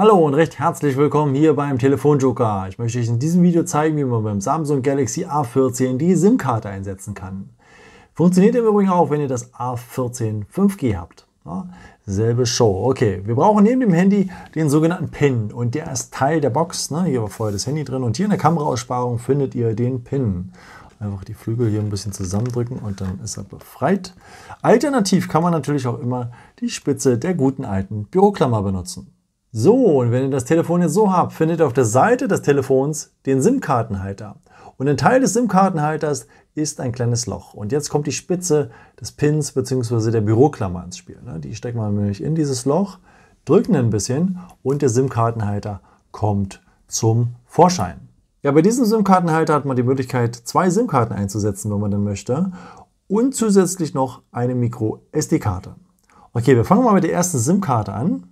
Hallo und recht herzlich willkommen hier beim Telefonjoker. Ich möchte euch in diesem Video zeigen, wie man beim Samsung Galaxy A14 die SIM-Karte einsetzen kann. Funktioniert im Übrigen auch, wenn ihr das A14 5G habt. Ja, selbe Show. Okay, wir brauchen neben dem Handy den sogenannten PIN und der ist Teil der Box. Ne? Hier war vorher das Handy drin und hier in der Kameraaussparung findet ihr den PIN. Einfach die Flügel hier ein bisschen zusammendrücken und dann ist er befreit. Alternativ kann man natürlich auch immer die Spitze der guten alten Büroklammer benutzen. So, und wenn ihr das Telefon jetzt so habt, findet ihr auf der Seite des Telefons den SIM-Kartenhalter. Und ein Teil des SIM-Kartenhalters ist ein kleines Loch. Und jetzt kommt die Spitze des Pins bzw. der Büroklammer ins Spiel. Ne? Die steckt man nämlich in dieses Loch, drücken ein bisschen und der SIM-Kartenhalter kommt zum Vorschein. Ja, bei diesem SIM-Kartenhalter hat man die Möglichkeit, zwei SIM-Karten einzusetzen, wenn man denn möchte. Und zusätzlich noch eine Micro-SD-Karte. Okay, wir fangen mal mit der ersten SIM-Karte an.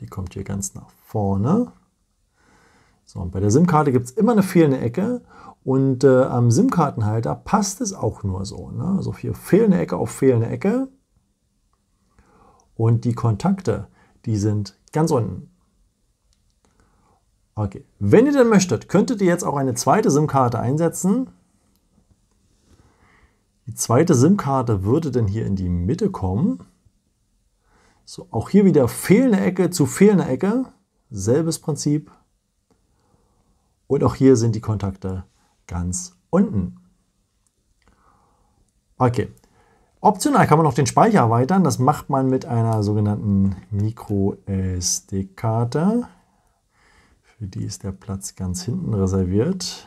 Die kommt hier ganz nach vorne. So, und bei der SIM-Karte gibt es immer eine fehlende Ecke und äh, am SIM-Kartenhalter passt es auch nur so. Ne? Also hier fehlende Ecke auf fehlende Ecke. Und die Kontakte, die sind ganz unten. Okay, wenn ihr denn möchtet, könntet ihr jetzt auch eine zweite SIM-Karte einsetzen. Die zweite SIM-Karte würde dann hier in die Mitte kommen. So, auch hier wieder fehlende Ecke zu fehlender Ecke. Selbes Prinzip. Und auch hier sind die Kontakte ganz unten. Okay. Optional kann man auch den Speicher erweitern. Das macht man mit einer sogenannten MicroSD-Karte. Für die ist der Platz ganz hinten reserviert.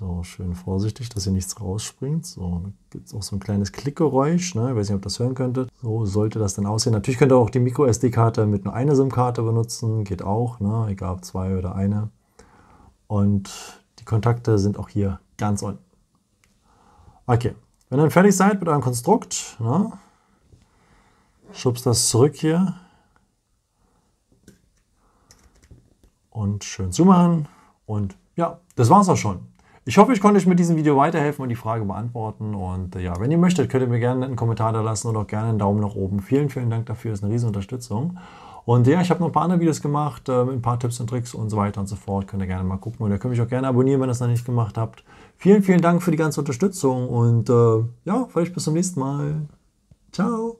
So, schön vorsichtig, dass hier nichts rausspringt. So, gibt es auch so ein kleines Klickgeräusch. Ne? Ich weiß nicht, ob das hören könntet. So sollte das dann aussehen. Natürlich könnt ihr auch die Micro-SD-Karte mit nur einer SIM-Karte benutzen. Geht auch, ne? egal ob zwei oder eine. Und die Kontakte sind auch hier ganz unten. Okay, wenn ihr dann fertig seid mit eurem Konstrukt, ne? schubst das zurück hier. Und schön zumachen. Und ja, das war's auch schon. Ich hoffe, ich konnte euch mit diesem Video weiterhelfen und die Frage beantworten. Und äh, ja, wenn ihr möchtet, könnt ihr mir gerne einen Kommentar da lassen oder auch gerne einen Daumen nach oben. Vielen, vielen Dank dafür. Das Ist eine riesen Unterstützung. Und ja, ich habe noch ein paar andere Videos gemacht, äh, ein paar Tipps und Tricks und so weiter und so fort. Könnt ihr gerne mal gucken. Und ihr könnt mich auch gerne abonnieren, wenn ihr das noch nicht gemacht habt. Vielen, vielen Dank für die ganze Unterstützung und äh, ja, vielleicht bis zum nächsten Mal. Ciao.